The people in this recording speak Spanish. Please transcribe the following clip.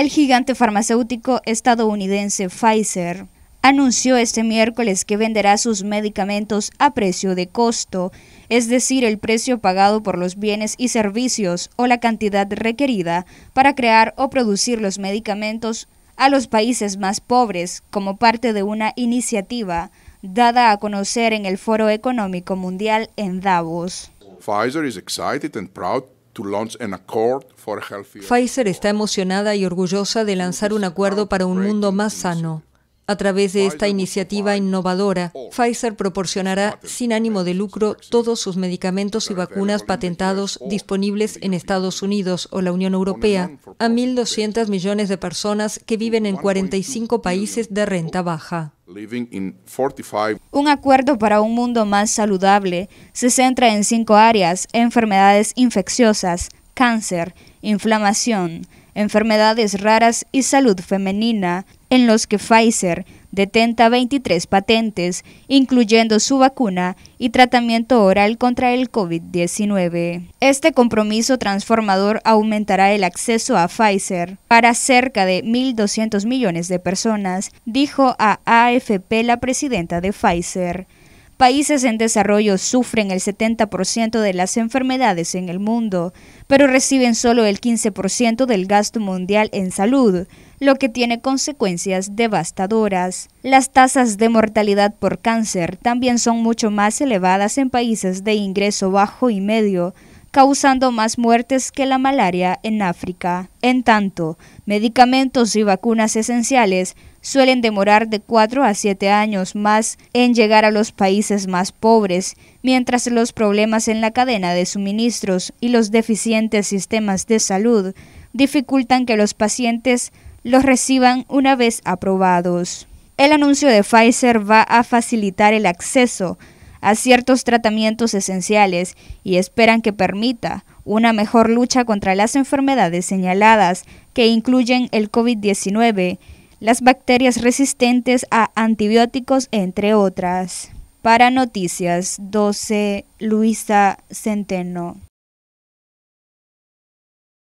El gigante farmacéutico estadounidense Pfizer anunció este miércoles que venderá sus medicamentos a precio de costo, es decir, el precio pagado por los bienes y servicios o la cantidad requerida para crear o producir los medicamentos a los países más pobres como parte de una iniciativa dada a conocer en el Foro Económico Mundial en Davos. Pfizer and Pfizer está emocionada y orgullosa de lanzar un acuerdo para un mundo más sano. A través de esta iniciativa innovadora, Pfizer proporcionará sin ánimo de lucro todos sus medicamentos y vacunas patentados disponibles en Estados Unidos o la Unión Europea a 1.200 millones de personas que viven en 45 países de renta baja. Un acuerdo para un mundo más saludable se centra en cinco áreas, enfermedades infecciosas, cáncer, inflamación, enfermedades raras y salud femenina, en los que Pfizer detenta 23 patentes, incluyendo su vacuna y tratamiento oral contra el COVID-19. Este compromiso transformador aumentará el acceso a Pfizer para cerca de 1.200 millones de personas, dijo a AFP la presidenta de Pfizer países en desarrollo sufren el 70% de las enfermedades en el mundo, pero reciben solo el 15% del gasto mundial en salud, lo que tiene consecuencias devastadoras. Las tasas de mortalidad por cáncer también son mucho más elevadas en países de ingreso bajo y medio, causando más muertes que la malaria en África. En tanto, medicamentos y vacunas esenciales suelen demorar de 4 a 7 años más en llegar a los países más pobres, mientras los problemas en la cadena de suministros y los deficientes sistemas de salud dificultan que los pacientes los reciban una vez aprobados. El anuncio de Pfizer va a facilitar el acceso a ciertos tratamientos esenciales y esperan que permita una mejor lucha contra las enfermedades señaladas, que incluyen el COVID-19, las bacterias resistentes a antibióticos, entre otras. Para Noticias 12, Luisa Centeno.